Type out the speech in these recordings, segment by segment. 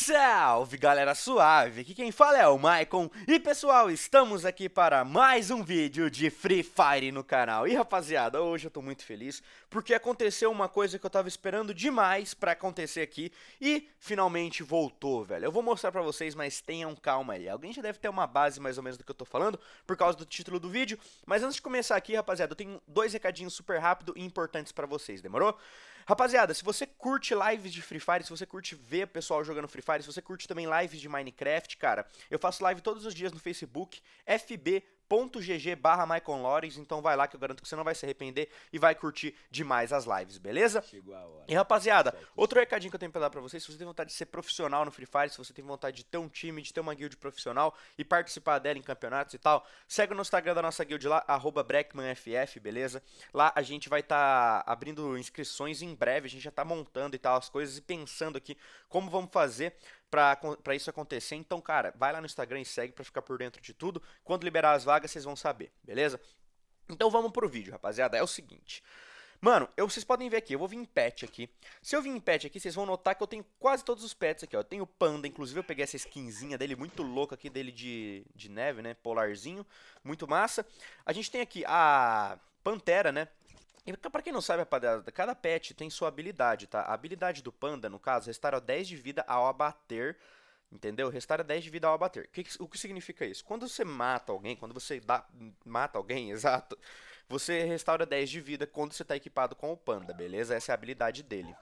Salve galera suave, aqui quem fala é o Maicon E pessoal, estamos aqui para mais um vídeo de Free Fire no canal E rapaziada, hoje eu tô muito feliz Porque aconteceu uma coisa que eu tava esperando demais pra acontecer aqui E finalmente voltou, velho Eu vou mostrar pra vocês, mas tenham calma aí Alguém já deve ter uma base mais ou menos do que eu tô falando Por causa do título do vídeo Mas antes de começar aqui, rapaziada, eu tenho dois recadinhos super rápido e importantes pra vocês, demorou? Rapaziada, se você curte lives de Free Fire, se você curte ver o pessoal jogando Free Fire, se você curte também lives de Minecraft, cara, eu faço live todos os dias no Facebook, FB .gg barra Michael Lawrence, então vai lá que eu garanto que você não vai se arrepender e vai curtir demais as lives, beleza? Chegou a hora. E rapaziada, certo. outro recadinho que eu tenho pra dar pra vocês, se você tem vontade de ser profissional no Free Fire, se você tem vontade de ter um time, de ter uma guild profissional e participar dela em campeonatos e tal, segue no Instagram da nossa guild lá, arroba BreckmanFF, beleza? Lá a gente vai estar tá abrindo inscrições em breve, a gente já tá montando e tal as coisas e pensando aqui como vamos fazer para isso acontecer. Então, cara, vai lá no Instagram e segue para ficar por dentro de tudo. Quando liberar as vagas, vocês vão saber, beleza? Então vamos pro vídeo, rapaziada. É o seguinte. Mano, eu, vocês podem ver aqui, eu vou vir em pet aqui. Se eu vir em pet aqui, vocês vão notar que eu tenho quase todos os pets aqui, ó. Eu tenho panda, inclusive eu peguei essa skinzinha dele, muito louca aqui, dele de, de neve, né? Polarzinho, muito massa. A gente tem aqui a pantera, né? Então, pra para quem não sabe, rapaziada, cada pet tem sua habilidade, tá? A habilidade do panda, no caso, restaura 10 de vida ao abater, entendeu? Restaura 10 de vida ao abater. o que significa isso? Quando você mata alguém, quando você dá, mata alguém, exato, você restaura 10 de vida quando você está equipado com o panda, beleza? Essa é a habilidade dele.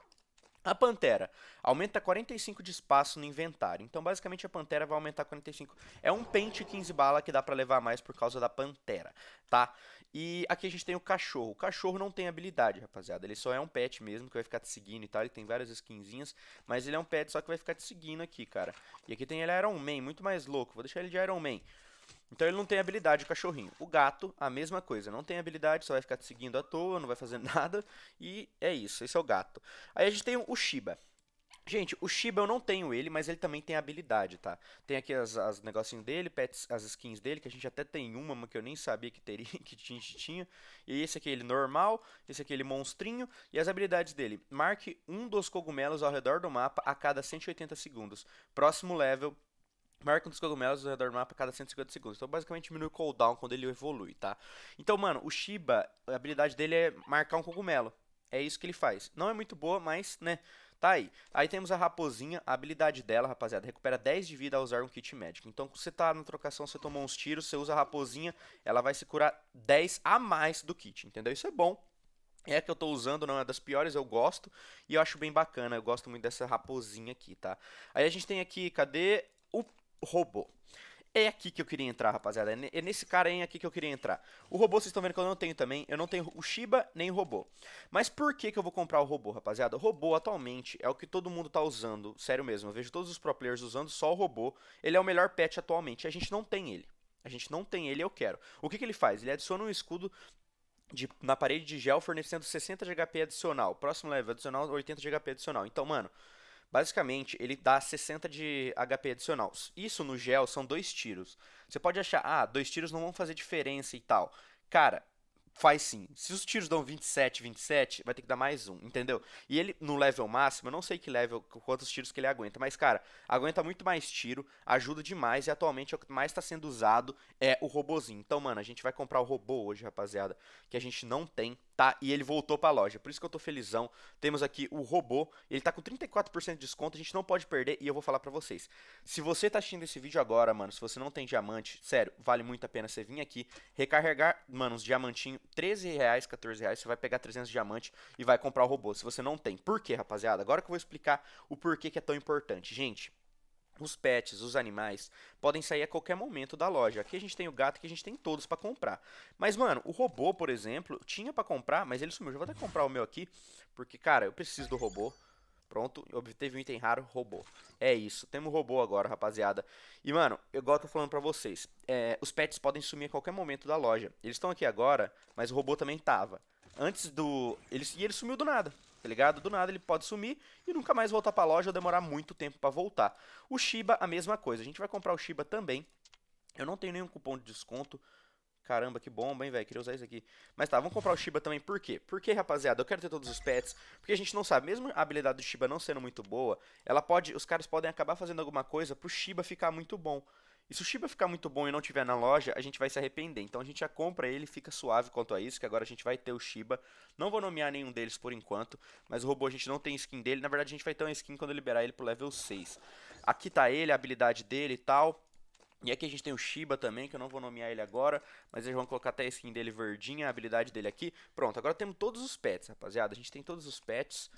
A Pantera aumenta 45 de espaço no inventário. Então, basicamente, a Pantera vai aumentar 45. É um pente 15 bala que dá para levar mais por causa da Pantera, tá? E aqui a gente tem o cachorro. O cachorro não tem habilidade, rapaziada. Ele só é um pet mesmo, que vai ficar te seguindo e tal. Ele tem várias skinzinhas, mas ele é um pet só que vai ficar te seguindo aqui, cara. E aqui tem ele Iron Man, muito mais louco. Vou deixar ele de Iron Man. Então ele não tem habilidade, o cachorrinho. O gato, a mesma coisa. Não tem habilidade, só vai ficar te seguindo à toa, não vai fazer nada. E é isso, esse é o gato. Aí a gente tem o Shiba. Gente, o Shiba eu não tenho ele, mas ele também tem habilidade, tá? Tem aqui as, as negocinhos dele, pets, as skins dele, que a gente até tem uma, que eu nem sabia que teria, que a gente tinha. E esse aqui é ele normal, esse aqui é ele monstrinho. E as habilidades dele. Marque um dos cogumelos ao redor do mapa a cada 180 segundos. Próximo level, Marca um dos cogumelos ao redor do mapa a cada 150 segundos. Então, basicamente, diminui o cooldown quando ele evolui, tá? Então, mano, o Shiba, a habilidade dele é marcar um cogumelo. É isso que ele faz. Não é muito boa, mas, né? Tá aí. Aí temos a raposinha, a habilidade dela, rapaziada, recupera 10 de vida ao usar um kit médico. Então, você tá na trocação, você tomou uns tiros, você usa a raposinha, ela vai se curar 10 a mais do kit, entendeu? Isso é bom. É a que eu tô usando, não é das piores, eu gosto. E eu acho bem bacana, eu gosto muito dessa raposinha aqui, tá? Aí a gente tem aqui, cadê o robô? É aqui que eu queria entrar, rapaziada. É, é nesse cara aí aqui que eu queria entrar. O robô, vocês estão vendo que eu não tenho também. Eu não tenho o Shiba nem o robô. Mas por que, que eu vou comprar o robô, rapaziada? O robô atualmente é o que todo mundo está usando. Sério mesmo, eu vejo todos os pro players usando só o robô. Ele é o melhor pet atualmente. A gente não tem ele. A gente não tem ele, eu quero. O que, que ele faz? Ele adiciona um escudo de, na parede de gel, fornecendo 60 de HP adicional. Próximo level adicional, 80 de HP adicional. Então, mano, Basicamente, ele dá 60 de HP adicional. Isso no gel são dois tiros. Você pode achar, ah, dois tiros não vão fazer diferença e tal. Cara, faz sim. Se os tiros dão 27, 27, vai ter que dar mais um, entendeu? E ele, no level máximo, eu não sei que level, quantos tiros que ele aguenta, mas, cara, aguenta muito mais tiro, ajuda demais, e atualmente é o que mais está sendo usado é o robozinho. Então, mano, a gente vai comprar o robô hoje, rapaziada, que a gente não tem, tá? E ele voltou para a loja. Por isso que eu tô felizão. Temos aqui o robô, ele tá com 34% de desconto, a gente não pode perder e eu vou falar para vocês. Se você tá assistindo esse vídeo agora, mano, se você não tem diamante, sério, vale muito a pena você vir aqui, recarregar, mano, uns diamantinho, 13 reais, 14 reais, você vai pegar 300 diamantes e vai comprar o robô. Se você não tem. Por quê, rapaziada? Agora que eu vou explicar o porquê que é tão importante. Gente, os pets, os animais, podem sair a qualquer momento da loja. Aqui a gente tem o gato que a gente tem todos para comprar. Mas, mano, o robô, por exemplo, tinha para comprar, mas ele sumiu. Eu vou até comprar o meu aqui, porque, cara, eu preciso do robô. Pronto, obteve um item raro, robô. É isso, temos robô agora, rapaziada. E, mano, eu gosto falando pra vocês. É, os pets podem sumir a qualquer momento da loja. Eles estão aqui agora, mas o robô também tava. Antes do... Ele, e ele sumiu do nada tá ligado? Do nada ele pode sumir e nunca mais voltar pra loja ou demorar muito tempo para voltar. O Shiba, a mesma coisa. A gente vai comprar o Shiba também. Eu não tenho nenhum cupom de desconto. Caramba, que bomba, hein, velho? Queria usar isso aqui. Mas tá, vamos comprar o Shiba também. Por quê? Porque, rapaziada, eu quero ter todos os pets. Porque a gente não sabe, mesmo a habilidade do Shiba não sendo muito boa, ela pode. Os caras podem acabar fazendo alguma coisa pro Shiba ficar muito bom. E se o Shiba ficar muito bom e não tiver na loja, a gente vai se arrepender. Então a gente já compra ele, fica suave quanto a isso, que agora a gente vai ter o Shiba. Não vou nomear nenhum deles por enquanto, mas o robô a gente não tem skin dele. Na verdade, a gente vai ter uma skin quando liberar ele pro level 6. Aqui tá ele, a habilidade dele e tal. E aqui a gente tem o Shiba também, que eu não vou nomear ele agora, mas eles vão colocar até a skin dele verdinha, a habilidade dele aqui. Pronto, agora temos todos os pets, rapaziada. A gente tem todos os pets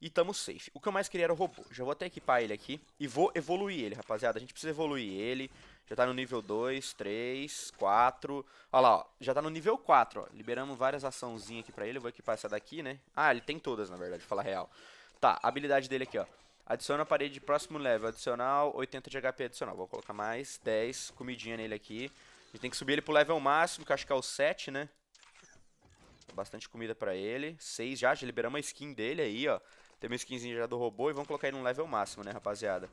e estamos safe. O que eu mais queria era o robô. Já vou até equipar ele aqui e vou evoluir ele, rapaziada. A gente precisa evoluir ele já tá no nível 2, 3, 4. Olha lá, ó, já tá no nível 4, ó. Liberamos várias açãozinhas aqui pra ele. Eu vou equipar essa daqui, né? Ah, ele tem todas, na verdade, falar real. Tá, habilidade dele aqui, ó. Adiciona a parede de próximo level, adicional, 80 de HP adicional. Vou colocar mais 10, comidinha nele aqui. A gente tem que subir ele pro level máximo, que acho que é o 7, né? Bastante comida pra ele. 6 já, já liberamos a skin dele aí, ó. Tem uma skinzinha já do robô e vamos colocar ele no level máximo, né, rapaziada?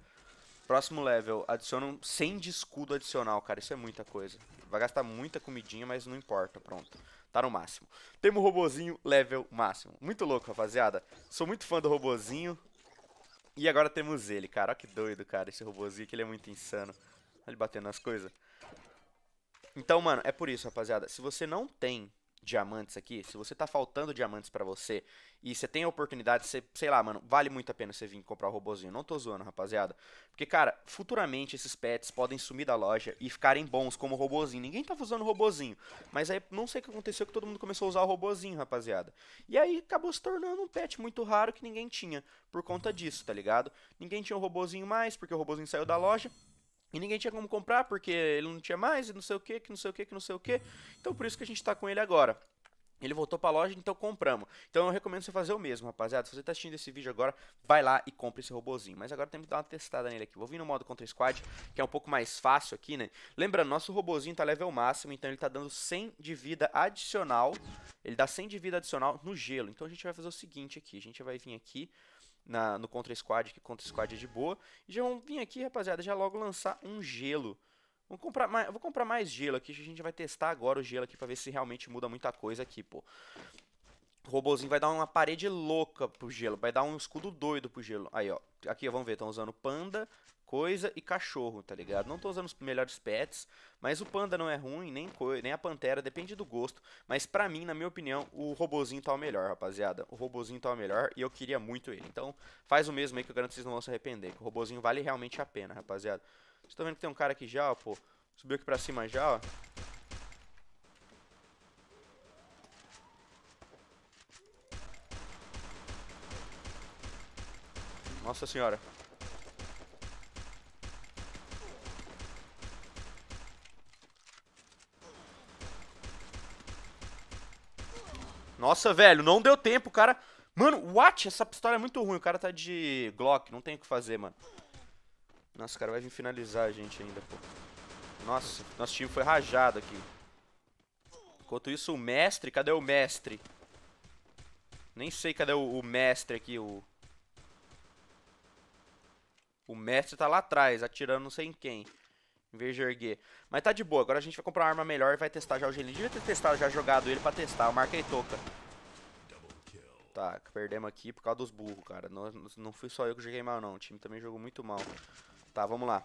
Próximo level, adicionam 100 de escudo adicional, cara. Isso é muita coisa. Vai gastar muita comidinha, mas não importa, pronto. Tá no máximo. Temos robozinho level máximo. Muito louco, rapaziada. Sou muito fã do robozinho. E agora temos ele, cara. Olha que doido, cara, esse robozinho que ele é muito insano. Olha ele batendo nas coisas. Então, mano, é por isso, rapaziada. Se você não tem diamantes aqui, se você tá faltando diamantes para você e você tem a oportunidade, você, sei lá, mano, vale muito a pena você vir comprar o robozinho. Não tô zoando, rapaziada. Porque, cara, futuramente esses pets podem sumir da loja e ficarem bons como robozinho. Ninguém tava usando o robozinho. Mas aí não sei o que aconteceu que todo mundo começou a usar o robozinho, rapaziada. E aí acabou se tornando um pet muito raro que ninguém tinha por conta disso, tá ligado? Ninguém tinha o robozinho mais, porque o robozinho saiu da loja e ninguém tinha como comprar porque ele não tinha mais e não sei o que, que não sei o que, que não sei o que. Então por isso que a gente está com ele agora. Ele voltou pra loja, então compramos. Então eu recomendo você fazer o mesmo, rapaziada. Se você tá assistindo esse vídeo agora, vai lá e compra esse robozinho. Mas agora temos que dar uma testada nele aqui. Vou vir no modo contra squad, que é um pouco mais fácil aqui, né? Lembrando, nosso robozinho tá level máximo, então ele tá dando 100 de vida adicional. Ele dá 100 de vida adicional no gelo. Então a gente vai fazer o seguinte aqui. A gente vai vir aqui, na, no Contra Squad, que Contra Squad é de boa. E já vamos vir aqui, rapaziada, já logo lançar um gelo. Vou comprar, mais, vou comprar mais gelo aqui, a gente vai testar agora o gelo aqui pra ver se realmente muda muita coisa aqui, pô. O robôzinho vai dar uma parede louca pro gelo, vai dar um escudo doido pro gelo. Aí, ó, aqui vamos ver, estão usando panda, coisa e cachorro, tá ligado? Não tô usando os melhores pets, mas o panda não é ruim, nem, nem a pantera, depende do gosto. Mas pra mim, na minha opinião, o robozinho tá o melhor, rapaziada. O robozinho tá o melhor e eu queria muito ele. Então faz o mesmo aí que eu garanto que vocês não vão se arrepender. Que o robozinho vale realmente a pena, rapaziada. Vocês estão vendo que tem um cara aqui já, ó, pô. Subiu aqui pra cima já, ó. Nossa senhora. Nossa, velho, não deu tempo, o cara. Mano, what? Essa pistola é muito ruim. O cara tá de Glock, não tem o que fazer, mano. Nossa, o cara vai vir finalizar a gente ainda, pô. Nossa, nosso time foi rajado aqui. Enquanto isso, o mestre, cadê o mestre? Nem sei cadê o, o mestre aqui, o... O mestre tá lá atrás, atirando não sei em quem. Em vez de erguer. Mas tá de boa. Agora a gente vai comprar uma arma melhor e vai testar já o gelinho. Devia ter testado, já jogado ele pra testar. Eu marquei toca. Tá, perdemos aqui por causa dos burros, cara. Não, não fui só eu que joguei mal, não. O time também jogou muito mal. Tá, vamos lá.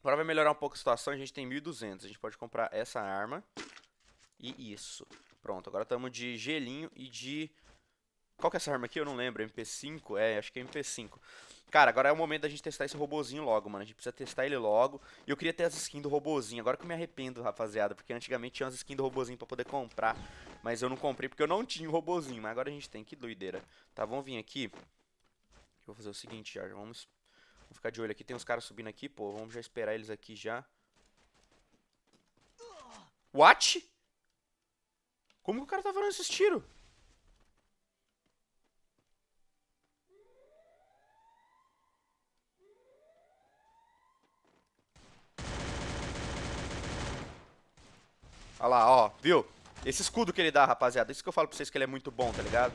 Agora vai melhorar um pouco a situação. A gente tem 1.200. A gente pode comprar essa arma. E isso. Pronto, agora estamos de gelinho e de qual que é essa arma aqui? Eu não lembro. MP5? É, acho que é MP5. Cara, agora é o momento da gente testar esse robozinho logo, mano. A gente precisa testar ele logo. E eu queria ter as skins do robozinho. Agora que eu me arrependo, rapaziada. Porque antigamente tinha as skins do robozinho pra poder comprar. Mas eu não comprei porque eu não tinha o robozinho. Mas agora a gente tem. Que doideira. Tá, vamos vir aqui. vou fazer o seguinte já. Vamos, vamos ficar de olho aqui. Tem uns caras subindo aqui, pô. Vamos já esperar eles aqui já. What? Como que o cara tá falando esses tiros? Olha lá, ó, viu? Esse escudo que ele dá, rapaziada, isso que eu falo pra vocês que ele é muito bom, tá ligado?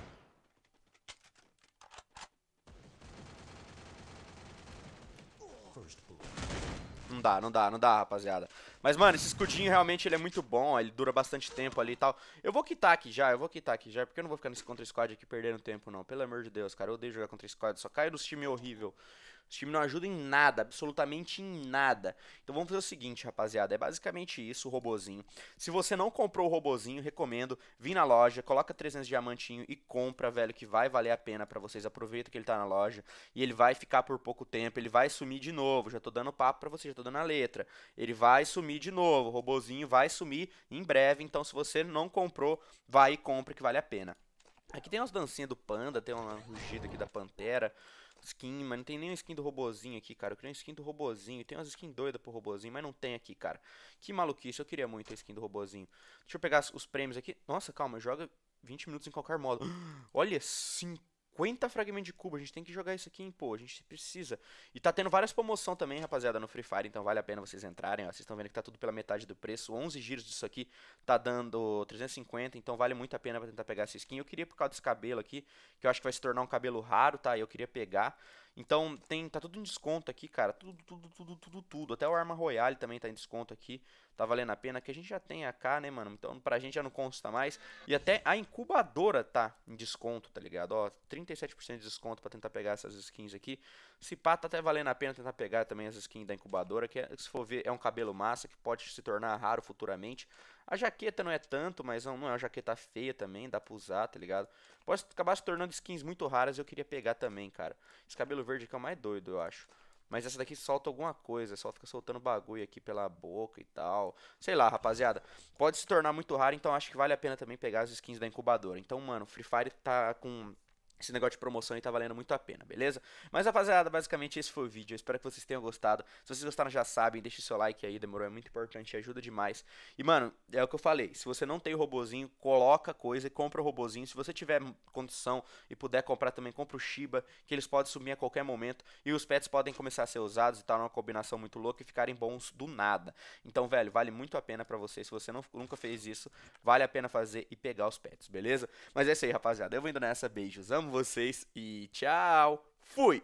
Não dá, não dá, não dá, rapaziada. Mas, mano, esse escudinho realmente ele é muito bom, ele dura bastante tempo ali e tal. Eu vou quitar aqui já, eu vou quitar aqui já, porque eu não vou ficar nesse contra-squad aqui perdendo tempo, não. Pelo amor de Deus, cara, eu odeio jogar contra-squad, só caio nos times horrível. Os times não ajudam em nada, absolutamente em nada. Então vamos fazer o seguinte, rapaziada. É basicamente isso, o robozinho. Se você não comprou o robozinho, recomendo. Vim na loja, coloca 300 diamantinho e compra, velho, que vai valer a pena para vocês. Aproveita que ele tá na loja e ele vai ficar por pouco tempo. Ele vai sumir de novo. Já tô dando papo pra vocês, já tô dando a letra. Ele vai sumir de novo. O robozinho vai sumir em breve. Então se você não comprou, vai e compra que vale a pena. Aqui tem umas dancinhas do panda, tem uma rugida aqui da pantera skin, mas não tem nenhum skin do robozinho aqui, cara. Eu queria um skin do robozinho. Tem umas skins doidas pro robozinho, mas não tem aqui, cara. Que maluquice, eu queria muito a skin do robozinho. Deixa eu pegar os prêmios aqui. Nossa, calma, joga 20 minutos em qualquer modo. Olha, 5 50 fragmentos de cubo. A gente tem que jogar isso aqui em pô. A gente precisa. E tá tendo várias promoções também, rapaziada, no Free Fire. Então vale a pena vocês entrarem. Ó. Vocês estão vendo que tá tudo pela metade do preço. 11 giros disso aqui tá dando 350. Então vale muito a pena pra tentar pegar essa skin. Eu queria por causa desse cabelo aqui, que eu acho que vai se tornar um cabelo raro, tá? Eu queria pegar. Então, tem, tá tudo em desconto aqui, cara. Tudo, tudo, tudo, tudo, tudo. Até o Arma Royale também tá em desconto aqui. Tá valendo a pena, que a gente já tem a K, né, mano? Então, pra gente já não consta mais. E até a incubadora tá em desconto, tá ligado? Ó, 37% de desconto pra tentar pegar essas skins aqui. Se pá, tá até valendo a pena tentar pegar também as skins da incubadora, que é, se for ver, é um cabelo massa, que pode se tornar raro futuramente. A jaqueta não é tanto, mas não, é uma jaqueta feia também, dá pra usar, tá ligado? Pode acabar se tornando skins muito raras, eu queria pegar também, cara. Esse cabelo verde que é o mais doido, eu acho. Mas essa daqui solta alguma coisa, só fica soltando bagulho aqui pela boca e tal. Sei lá, rapaziada. Pode se tornar muito raro, então acho que vale a pena também pegar as skins da incubadora. Então, mano, Free Fire tá com esse negócio de promoção aí tá valendo muito a pena, beleza? Mas rapaziada, basicamente esse foi o vídeo. Eu espero que vocês tenham gostado. Se vocês gostaram, já sabem, deixe seu like aí, demorou, é muito importante, ajuda demais. E mano, é o que eu falei, se você não tem o robozinho, coloca coisa e compra o robozinho. Se você tiver condição e puder comprar também, compra o Shiba, que eles podem sumir a qualquer momento e os pets podem começar a ser usados e tal, numa é combinação muito louca e ficarem bons do nada. Então, velho, vale muito a pena para você. Se você não, nunca fez isso, vale a pena fazer e pegar os pets, beleza? Mas é isso aí, rapaziada. Eu vou indo nessa, beijos. Amo amo vocês e tchau. Fui!